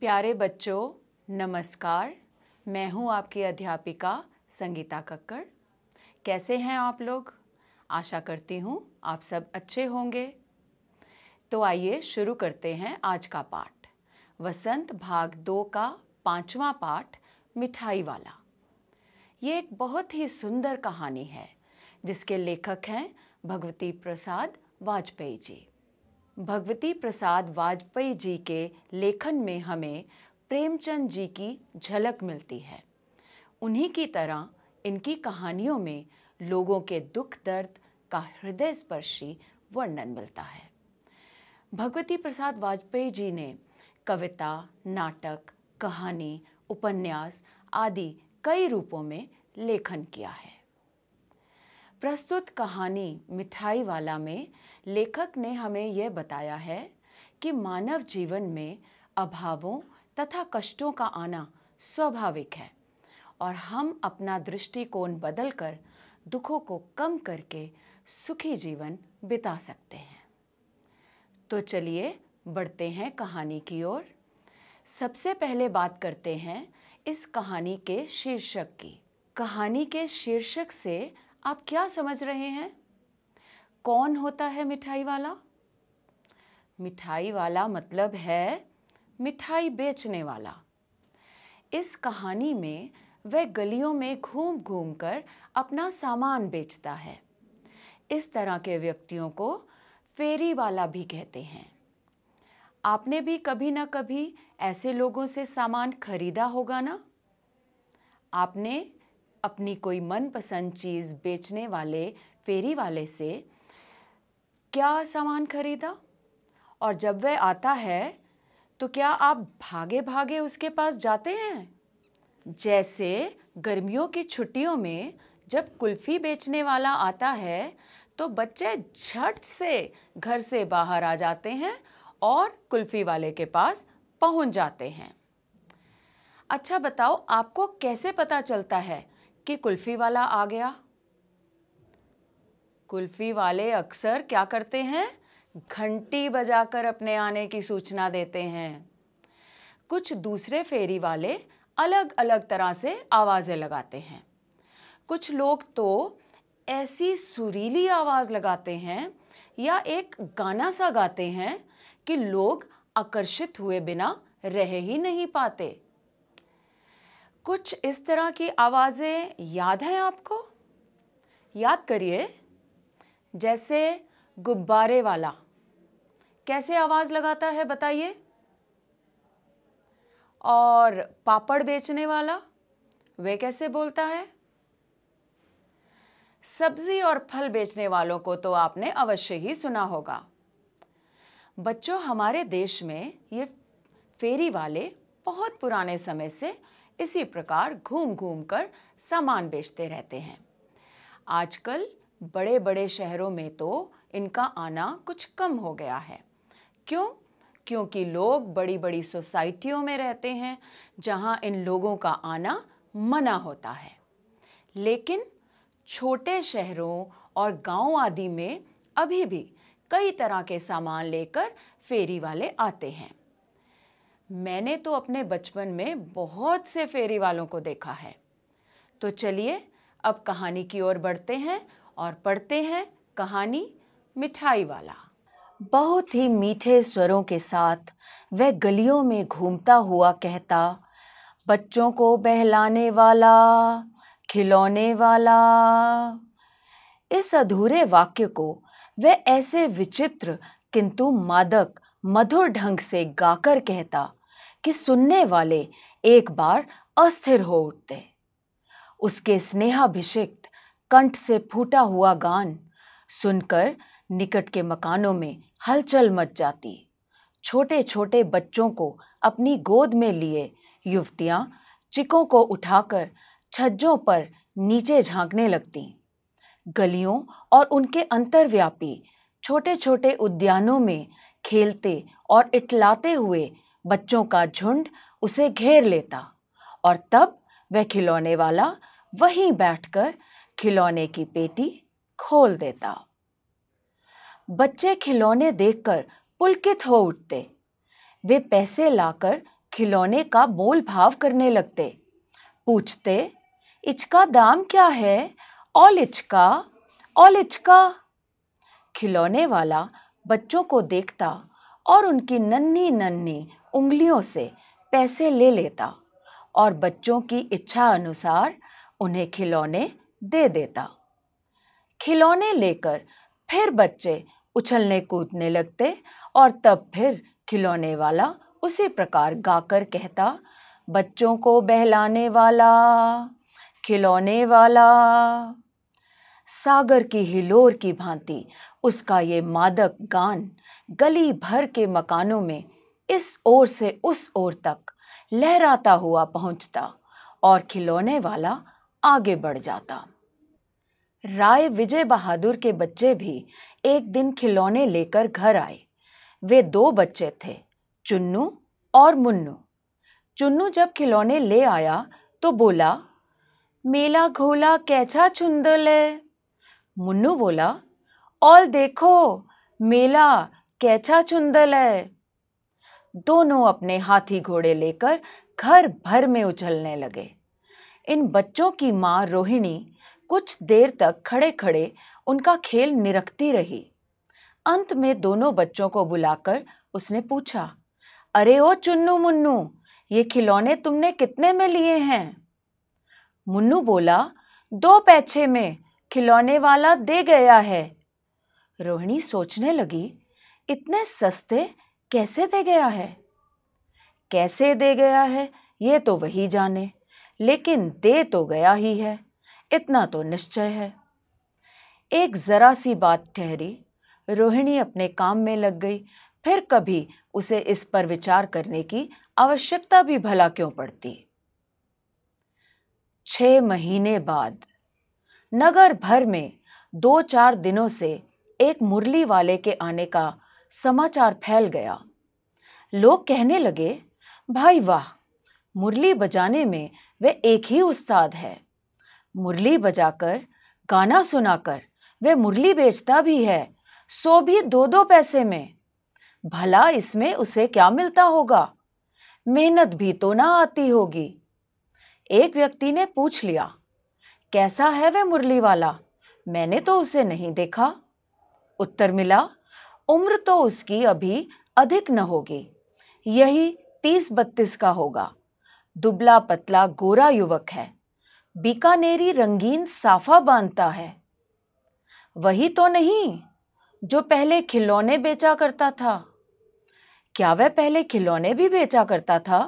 प्यारे बच्चों नमस्कार मैं हूं आपकी अध्यापिका संगीता कक्कड़ कैसे हैं आप लोग आशा करती हूं आप सब अच्छे होंगे तो आइए शुरू करते हैं आज का पाठ वसंत भाग दो का पांचवा पाठ मिठाई वाला ये एक बहुत ही सुंदर कहानी है जिसके लेखक हैं भगवती प्रसाद वाजपेयी जी भगवती प्रसाद वाजपेयी जी के लेखन में हमें प्रेमचंद जी की झलक मिलती है उन्हीं की तरह इनकी कहानियों में लोगों के दुख दर्द का हृदय स्पर्शी वर्णन मिलता है भगवती प्रसाद वाजपेयी जी ने कविता नाटक कहानी उपन्यास आदि कई रूपों में लेखन किया है प्रस्तुत कहानी मिठाई वाला में लेखक ने हमें यह बताया है कि मानव जीवन में अभावों तथा कष्टों का आना स्वाभाविक है और हम अपना दृष्टिकोण बदलकर दुखों को कम करके सुखी जीवन बिता सकते हैं तो चलिए बढ़ते हैं कहानी की ओर सबसे पहले बात करते हैं इस कहानी के शीर्षक की कहानी के शीर्षक से आप क्या समझ रहे हैं कौन होता है मिठाई वाला मिठाई वाला मतलब है मिठाई बेचने वाला इस कहानी में वह गलियों में घूम घूम कर अपना सामान बेचता है इस तरह के व्यक्तियों को फेरी वाला भी कहते हैं आपने भी कभी ना कभी ऐसे लोगों से सामान खरीदा होगा ना आपने अपनी कोई मनपसंद चीज़ बेचने वाले फेरी वाले से क्या सामान खरीदा और जब वह आता है तो क्या आप भागे भागे उसके पास जाते हैं जैसे गर्मियों की छुट्टियों में जब कुल्फ़ी बेचने वाला आता है तो बच्चे झट से घर से बाहर आ जाते हैं और कुल्फ़ी वाले के पास पहुंच जाते हैं अच्छा बताओ आपको कैसे पता चलता है कि कुल्फ़ी वाला आ गया कुल्फ़ी वाले अक्सर क्या करते हैं घंटी बजाकर अपने आने की सूचना देते हैं कुछ दूसरे फेरी वाले अलग अलग तरह से आवाज़ें लगाते हैं कुछ लोग तो ऐसी सुरीली आवाज़ लगाते हैं या एक गाना सा गाते हैं कि लोग आकर्षित हुए बिना रह ही नहीं पाते कुछ इस तरह की आवाज़ें याद हैं आपको याद करिए जैसे गुब्बारे वाला कैसे आवाज़ लगाता है बताइए और पापड़ बेचने वाला वे कैसे बोलता है सब्जी और फल बेचने वालों को तो आपने अवश्य ही सुना होगा बच्चों हमारे देश में ये फेरी वाले बहुत पुराने समय से इसी प्रकार घूम घूम कर सामान बेचते रहते हैं आजकल बड़े बड़े शहरों में तो इनका आना कुछ कम हो गया है क्यों क्योंकि लोग बड़ी बड़ी सोसाइटियों में रहते हैं जहां इन लोगों का आना मना होता है लेकिन छोटे शहरों और गांव आदि में अभी भी कई तरह के सामान लेकर फेरी वाले आते हैं मैंने तो अपने बचपन में बहुत से फेरी वालों को देखा है तो चलिए अब कहानी की ओर बढ़ते हैं और पढ़ते हैं कहानी मिठाई वाला बहुत ही मीठे स्वरों के साथ वह गलियों में घूमता हुआ कहता बच्चों को बहलाने वाला खिलौने वाला इस अधूरे वाक्य को वह ऐसे विचित्र किंतु मादक मधुर ढंग से गाकर कहता कि सुनने वाले एक बार अस्थिर हो उठते उसके स्नेहाभिषिक्त कंठ से फूटा हुआ गान सुनकर निकट के मकानों में हलचल मच जाती छोटे छोटे बच्चों को अपनी गोद में लिए युवतियां चिकों को उठाकर छज्जों पर नीचे झांकने लगती गलियों और उनके अंतर्व्यापी छोटे छोटे उद्यानों में खेलते और इटलाते हुए बच्चों का झुंड उसे घेर लेता और तब वह खिलौने वाला वहीं बैठकर खिलौने की पेटी खोल देता बच्चे खिलौने देखकर पुलकित हो उठते वे पैसे लाकर खिलौने का मोल भाव करने लगते पूछते इचका दाम क्या है ऑल इचका ऑल इचका खिलौने वाला बच्चों को देखता और उनकी नन्ही नन्ही उंगलियों से पैसे ले लेता और बच्चों की इच्छा अनुसार उन्हें खिलौने दे देता खिलौने लेकर फिर बच्चे उछलने कूदने लगते और तब फिर खिलौने वाला उसी प्रकार गाकर कहता बच्चों को बहलाने वाला खिलौने वाला सागर की हिलोर की भांति उसका ये मादक गान गली भर के मकानों में इस ओर से उस ओर तक लहराता हुआ पहुंचता और खिलौने वाला आगे बढ़ जाता राय विजय बहादुर के बच्चे भी एक दिन खिलौने लेकर घर आए वे दो बच्चे थे चुन्नू और मुन्नू चुन्नू जब खिलौने ले आया तो बोला मेला घोला कैचा छुंदल है मुन्नू बोला और देखो मेला कैचा छुंदल है दोनों अपने हाथी घोड़े लेकर घर भर में उछलने लगे इन बच्चों की माँ रोहिणी कुछ देर तक खड़े खड़े उनका खेल निरखती रही अंत में दोनों बच्चों को बुलाकर उसने पूछा अरे ओ चुन्नू मुन्नू ये खिलौने तुमने कितने में लिए हैं मुन्नू बोला दो पैसे में खिलौने वाला दे गया है रोहिणी सोचने लगी इतने सस्ते कैसे दे गया है कैसे दे गया है ये तो वही जाने लेकिन दे तो गया ही है इतना तो निश्चय है एक ज़रा सी बात ठहरी रोहिणी अपने काम में लग गई फिर कभी उसे इस पर विचार करने की आवश्यकता भी भला क्यों पड़ती छः महीने बाद नगर भर में दो चार दिनों से एक मुरली वाले के आने का समाचार फैल गया लोग कहने लगे भाई वाह मुरली बजाने में वे एक ही उस्ताद है मुरली बजाकर गाना सुनाकर वे मुरली बेचता भी है सो भी दो दो पैसे में भला इसमें उसे क्या मिलता होगा मेहनत भी तो ना आती होगी एक व्यक्ति ने पूछ लिया कैसा है वह मुरली वाला मैंने तो उसे नहीं देखा उत्तर मिला उम्र तो उसकी अभी अधिक न होगी यही तीस बत्तीस का होगा दुबला पतला गोरा युवक है बीकानेरी रंगीन साफा बांधता है वही तो नहीं जो पहले खिलौने बेचा करता था क्या वह पहले खिलौने भी बेचा करता था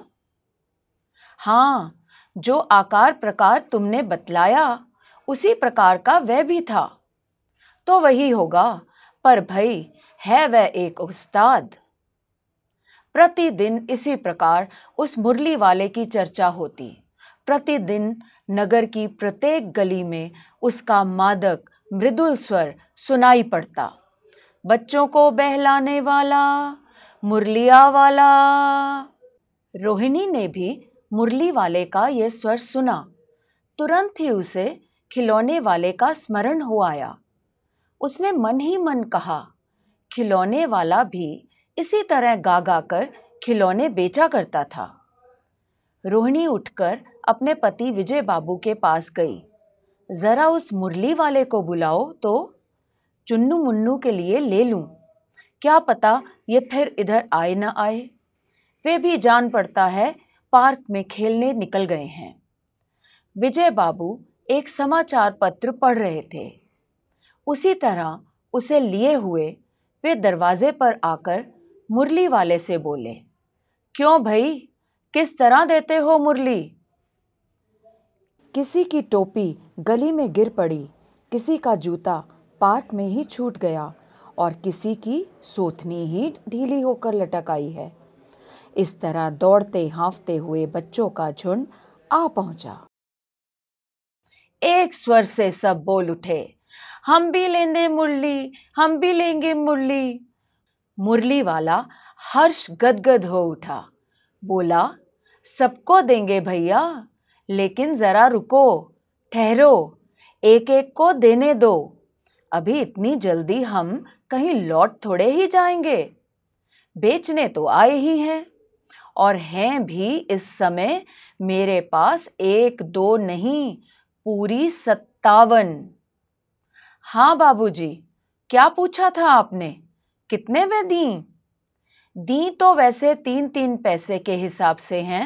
हाँ जो आकार प्रकार तुमने बतलाया उसी प्रकार का वह भी था तो वही होगा पर भाई है वह एक उस्ताद प्रतिदिन इसी प्रकार उस मुरली वाले की चर्चा होती प्रतिदिन नगर की प्रत्येक गली में उसका मादक मृदुल स्वर सुनाई पड़ता बच्चों को बहलाने वाला मुरलिया वाला रोहिणी ने भी मुरली वाले का यह स्वर सुना तुरंत ही उसे खिलौने वाले का स्मरण हो आया उसने मन ही मन कहा खिलौने वाला भी इसी तरह गा गा कर खिलौने बेचा करता था रोहिणी उठकर अपने पति विजय बाबू के पास गई ज़रा उस मुरली वाले को बुलाओ तो चुन्नू मुन्नू के लिए ले लूं क्या पता ये फिर इधर आए ना आए वे भी जान पड़ता है पार्क में खेलने निकल गए हैं विजय बाबू एक समाचार पत्र पढ़ रहे थे उसी तरह उसे लिए हुए वे दरवाजे पर आकर मुरली वाले से बोले क्यों भाई किस तरह देते हो मुरली किसी की टोपी गली में गिर पड़ी किसी का जूता पार्क में ही छूट गया और किसी की सोथनी ही ढीली होकर लटक आई है इस तरह दौड़ते हाँफते हुए बच्चों का झुंड आ पहुंचा एक स्वर से सब बोल उठे हम भी लेंगे मुरली हम भी लेंगे मुरली मुरली वाला हर्ष गदगद हो उठा बोला सबको देंगे भैया लेकिन ज़रा रुको ठहरो एक एक को देने दो अभी इतनी जल्दी हम कहीं लौट थोड़े ही जाएंगे बेचने तो आए ही हैं और हैं भी इस समय मेरे पास एक दो नहीं पूरी सत्तावन हाँ बाबूजी, क्या पूछा था आपने कितने में दी दी तो वैसे तीन तीन पैसे के हिसाब से हैं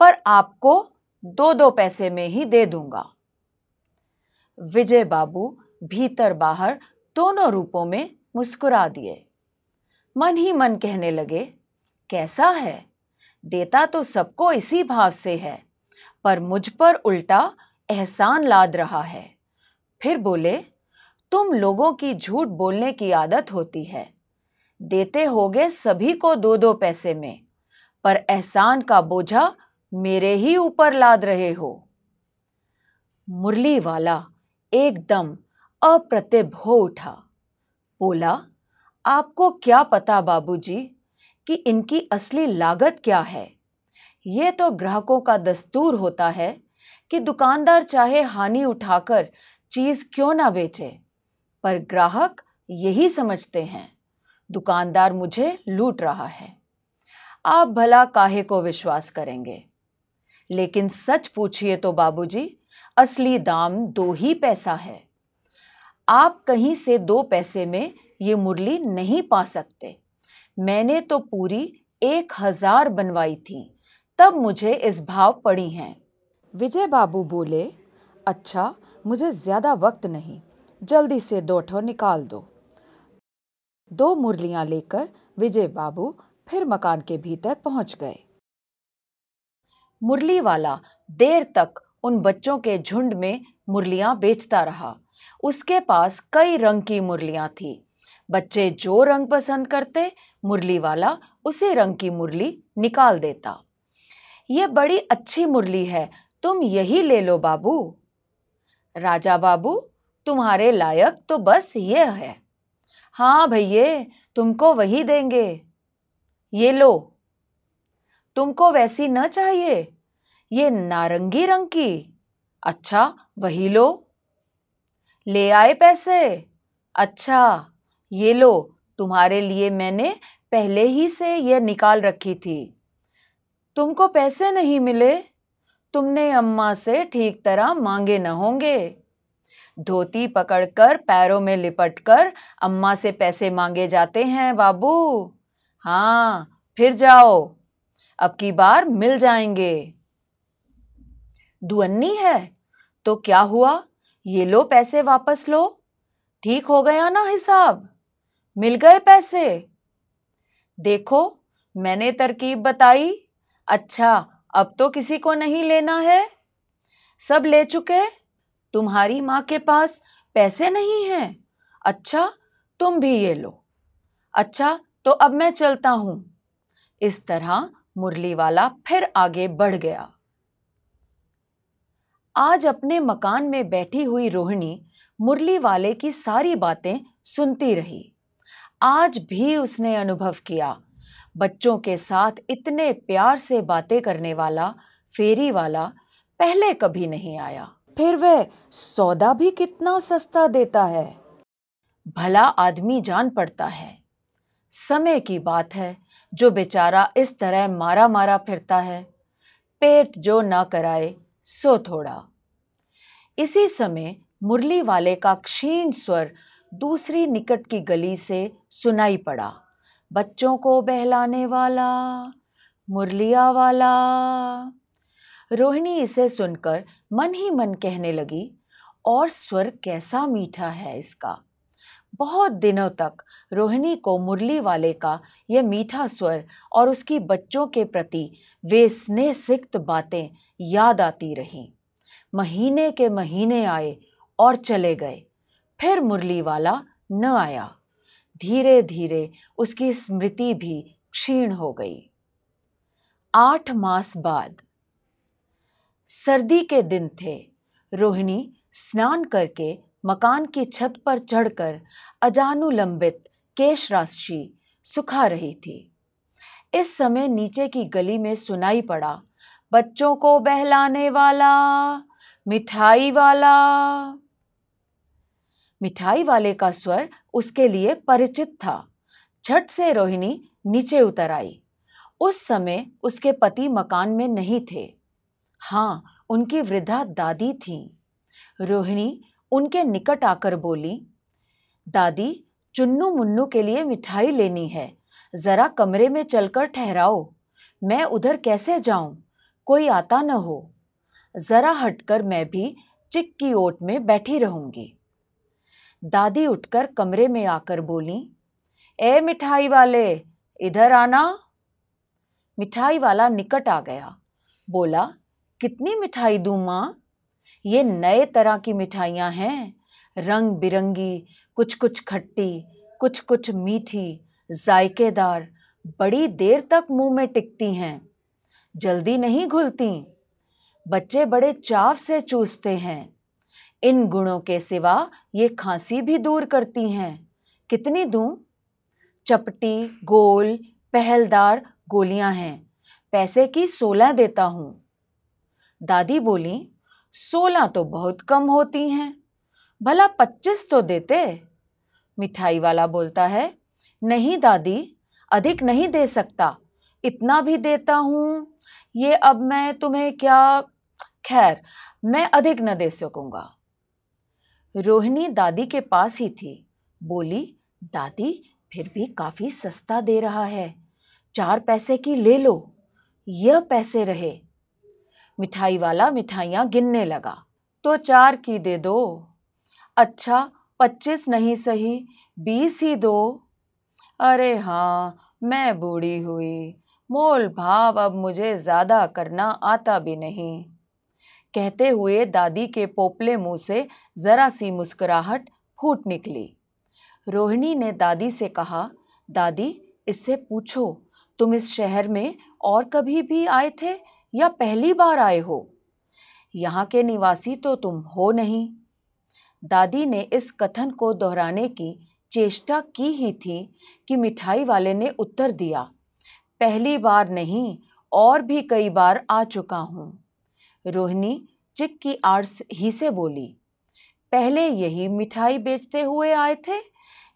पर आपको दो दो पैसे में ही दे दूंगा विजय बाबू भीतर बाहर दोनों रूपों में मुस्कुरा दिए मन ही मन कहने लगे कैसा है देता तो सबको इसी भाव से है पर मुझ पर उल्टा एहसान लाद रहा है फिर बोले तुम लोगों की झूठ बोलने की आदत होती है देते होगे सभी को दो दो पैसे में पर एहसान का बोझा मेरे ही ऊपर लाद रहे हो मुरली वाला एकदम अप्रतिभ हो उठा बोला आपको क्या पता बाबूजी कि इनकी असली लागत क्या है ये तो ग्राहकों का दस्तूर होता है कि दुकानदार चाहे हानि उठाकर चीज़ क्यों ना बेचे पर ग्राहक यही समझते हैं दुकानदार मुझे लूट रहा है आप भला काहे को विश्वास करेंगे लेकिन सच पूछिए तो बाबूजी असली दाम दो ही पैसा है आप कहीं से दो पैसे में ये मुरली नहीं पा सकते मैंने तो पूरी एक हजार बनवाई थी तब मुझे इस भाव पड़ी हैं विजय बाबू बोले अच्छा मुझे ज़्यादा वक्त नहीं जल्दी से दो ठो निकाल दो दो मुरलियां लेकर विजय बाबू फिर मकान के भीतर पहुंच गए मुरली वाला देर तक उन बच्चों के झुंड में मुरलियां बेचता रहा उसके पास कई रंग की मुरलियां थी बच्चे जो रंग पसंद करते मुरली वाला उसी रंग की मुरली निकाल देता ये बड़ी अच्छी मुरली है तुम यही ले लो बाबू राजा बाबू तुम्हारे लायक तो बस ये है हाँ भैये तुमको वही देंगे ये लो तुमको वैसी न चाहिए ये नारंगी रंग की अच्छा वही लो ले आए पैसे अच्छा ये लो तुम्हारे लिए मैंने पहले ही से यह निकाल रखी थी तुमको पैसे नहीं मिले तुमने अम्मा से ठीक तरह मांगे न होंगे धोती पकड़कर पैरों में लिपटकर अम्मा से पैसे मांगे जाते हैं बाबू हाँ फिर जाओ अब की बार मिल जाएंगे दुअन्नी है तो क्या हुआ ये लो पैसे वापस लो ठीक हो गया ना हिसाब मिल गए पैसे देखो मैंने तरकीब बताई अच्छा अब तो किसी को नहीं लेना है सब ले चुके तुम्हारी माँ के पास पैसे नहीं हैं अच्छा तुम भी ये लो अच्छा तो अब मैं चलता हूँ इस तरह मुरली वाला फिर आगे बढ़ गया आज अपने मकान में बैठी हुई रोहिणी मुरली वाले की सारी बातें सुनती रही आज भी उसने अनुभव किया बच्चों के साथ इतने प्यार से बातें करने वाला फेरी वाला पहले कभी नहीं आया फिर वह सौदा भी कितना सस्ता देता है भला आदमी जान पड़ता है समय की बात है जो बेचारा इस तरह मारा मारा फिरता है पेट जो ना कराए सो थोड़ा इसी समय मुरली वाले का क्षीण स्वर दूसरी निकट की गली से सुनाई पड़ा बच्चों को बहलाने वाला मुरलिया वाला रोहिणी इसे सुनकर मन ही मन कहने लगी और स्वर कैसा मीठा है इसका बहुत दिनों तक रोहिणी को मुरली वाले का यह मीठा स्वर और उसकी बच्चों के प्रति वे स्नेह सिक्त बातें याद आती रहीं महीने के महीने आए और चले गए फिर मुरली वाला न आया धीरे धीरे उसकी स्मृति भी क्षीण हो गई आठ मास बाद सर्दी के दिन थे रोहिणी स्नान करके मकान की छत पर चढ़कर अजानुलंबित केश राशि सुखा रही थी इस समय नीचे की गली में सुनाई पड़ा बच्चों को बहलाने वाला मिठाई वाला मिठाई वाले का स्वर उसके लिए परिचित था छठ से रोहिणी नीचे उतर आई उस समय उसके पति मकान में नहीं थे हाँ उनकी वृद्धा दादी थी रोहिणी उनके निकट आकर बोली दादी चुन्नू मुन्नू के लिए मिठाई लेनी है ज़रा कमरे में चलकर ठहराओ मैं उधर कैसे जाऊं? कोई आता न हो ज़रा हटकर मैं भी चिक की ओट में बैठी रहूंगी दादी उठकर कमरे में आकर बोली ए मिठाई वाले इधर आना मिठाई वाला निकट आ गया बोला कितनी मिठाई दूँ माँ ये नए तरह की मिठाइयाँ हैं रंग बिरंगी कुछ कुछ खट्टी कुछ कुछ मीठी जायकेदार बड़ी देर तक मुंह में टिकती हैं जल्दी नहीं घुलती बच्चे बड़े चाव से चूसते हैं इन गुणों के सिवा ये खांसी भी दूर करती हैं कितनी दूँ चपटी गोल पहलदार गोलियां हैं पैसे की सोलह देता हूँ दादी बोली सोलह तो बहुत कम होती हैं भला पच्चीस तो देते मिठाई वाला बोलता है नहीं दादी अधिक नहीं दे सकता इतना भी देता हूँ ये अब मैं तुम्हें क्या खैर मैं अधिक न दे सकूँगा रोहिणी दादी के पास ही थी बोली दादी फिर भी काफ़ी सस्ता दे रहा है चार पैसे की ले लो यह पैसे रहे मिठाई वाला मिठाइयाँ गिनने लगा तो चार की दे दो अच्छा पच्चीस नहीं सही बीस ही दो अरे हाँ मैं बूढ़ी हुई मोल भाव अब मुझे ज़्यादा करना आता भी नहीं कहते हुए दादी के पोपले मुंह से ज़रा सी मुस्कुराहट फूट निकली रोहिणी ने दादी से कहा दादी इससे पूछो तुम इस शहर में और कभी भी आए थे या पहली बार आए हो यहाँ के निवासी तो तुम हो नहीं दादी ने इस कथन को दोहराने की चेष्टा की ही थी कि मिठाई वाले ने उत्तर दिया पहली बार नहीं और भी कई बार आ चुका हूँ रोहिणी चिक की आर्स ही से बोली पहले यही मिठाई बेचते हुए आए थे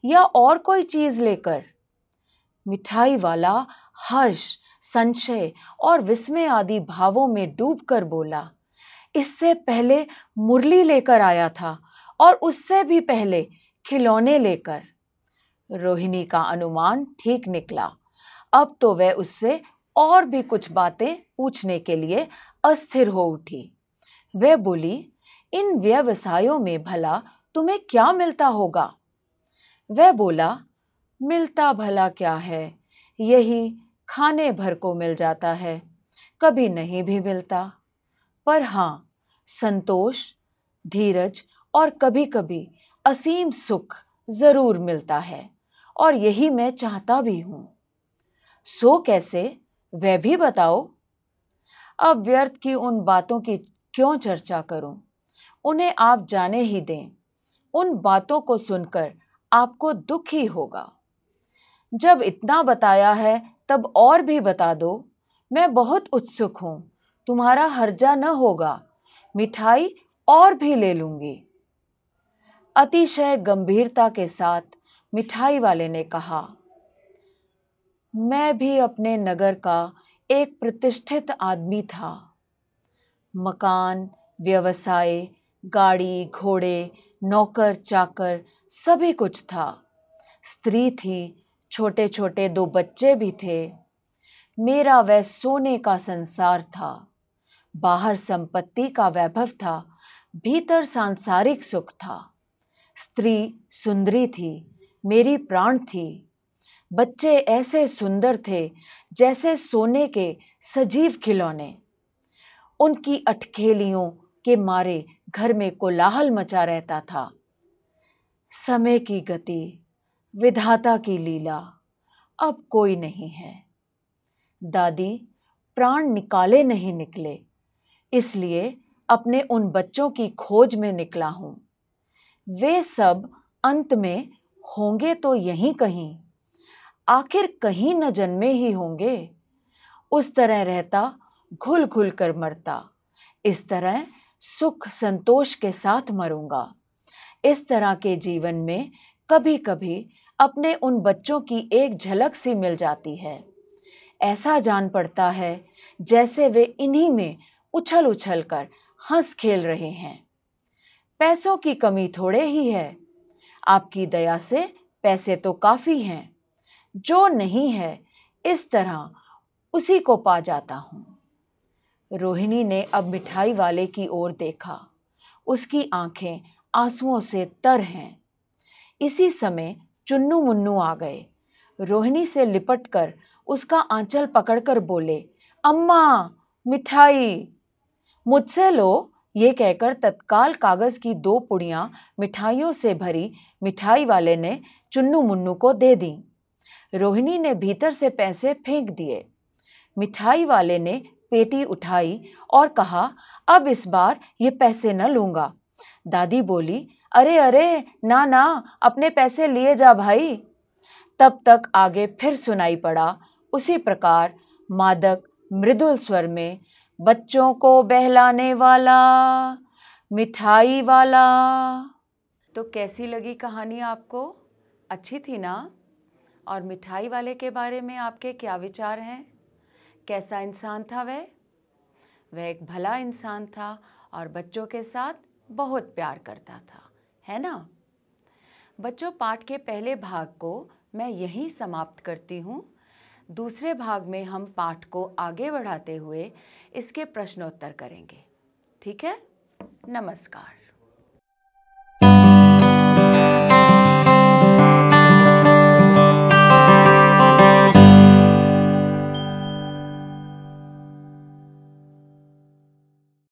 या और कोई चीज़ लेकर मिठाई वाला हर्ष संशय और विस्मय आदि भावों में डूबकर बोला इससे पहले मुरली लेकर आया था और उससे भी पहले खिलौने लेकर रोहिणी का अनुमान ठीक निकला अब तो वह उससे और भी कुछ बातें पूछने के लिए अस्थिर हो उठी वह बोली इन व्यवसायों में भला तुम्हें क्या मिलता होगा वह बोला मिलता भला क्या है यही खाने भर को मिल जाता है कभी नहीं भी मिलता पर हाँ संतोष धीरज और कभी कभी असीम सुख ज़रूर मिलता है और यही मैं चाहता भी हूँ सो कैसे वह भी बताओ अब व्यर्थ की उन बातों की क्यों चर्चा करूँ उन्हें आप जाने ही दें उन बातों को सुनकर आपको दुख ही होगा जब इतना बताया है तब और भी बता दो मैं बहुत उत्सुक हूँ तुम्हारा हर्जा न होगा मिठाई और भी ले लूँगी अतिशय गंभीरता के साथ मिठाई वाले ने कहा मैं भी अपने नगर का एक प्रतिष्ठित आदमी था मकान व्यवसाय गाड़ी घोड़े नौकर चाकर सभी कुछ था स्त्री थी छोटे छोटे दो बच्चे भी थे मेरा वह सोने का संसार था बाहर संपत्ति का वैभव था भीतर सांसारिक सुख था स्त्री सुंदरी थी मेरी प्राण थी बच्चे ऐसे सुंदर थे जैसे सोने के सजीव खिलौने उनकी अटखेलियों के मारे घर में कोलाहल मचा रहता था समय की गति विधाता की लीला अब कोई नहीं है दादी प्राण निकाले नहीं निकले इसलिए अपने उन बच्चों की खोज में निकला हूँ वे सब अंत में होंगे तो यहीं कहीं आखिर कहीं न जन्मे ही होंगे उस तरह रहता घुल घुल कर मरता इस तरह सुख संतोष के साथ मरूंगा इस तरह के जीवन में कभी कभी अपने उन बच्चों की एक झलक सी मिल जाती है ऐसा जान पड़ता है जैसे वे इन्हीं में उछल उछल कर हंस खेल रहे हैं पैसों की कमी थोड़े ही है आपकी दया से पैसे तो काफ़ी हैं जो नहीं है इस तरह उसी को पा जाता हूँ रोहिणी ने अब मिठाई वाले की ओर देखा उसकी आंखें आंसुओं से तर हैं इसी समय चुन्नू मुन्नू आ गए रोहिणी से लिपटकर उसका आंचल पकड़कर बोले अम्मा मिठाई मुझसे लो ये कहकर तत्काल कागज की दो पुड़ियाँ मिठाइयों से भरी मिठाई वाले ने चुन्नू मुन्नू को दे दी रोहिणी ने भीतर से पैसे फेंक दिए मिठाई वाले ने पेटी उठाई और कहा अब इस बार ये पैसे न लूँगा दादी बोली अरे अरे ना ना अपने पैसे लिए जा भाई तब तक आगे फिर सुनाई पड़ा उसी प्रकार मादक मृदुल स्वर में बच्चों को बहलाने वाला मिठाई वाला तो कैसी लगी कहानी आपको अच्छी थी ना और मिठाई वाले के बारे में आपके क्या विचार हैं कैसा इंसान था वह वह एक भला इंसान था और बच्चों के साथ बहुत प्यार करता था है ना बच्चों पाठ के पहले भाग को मैं यहीं समाप्त करती हूँ दूसरे भाग में हम पाठ को आगे बढ़ाते हुए इसके प्रश्नोत्तर करेंगे ठीक है नमस्कार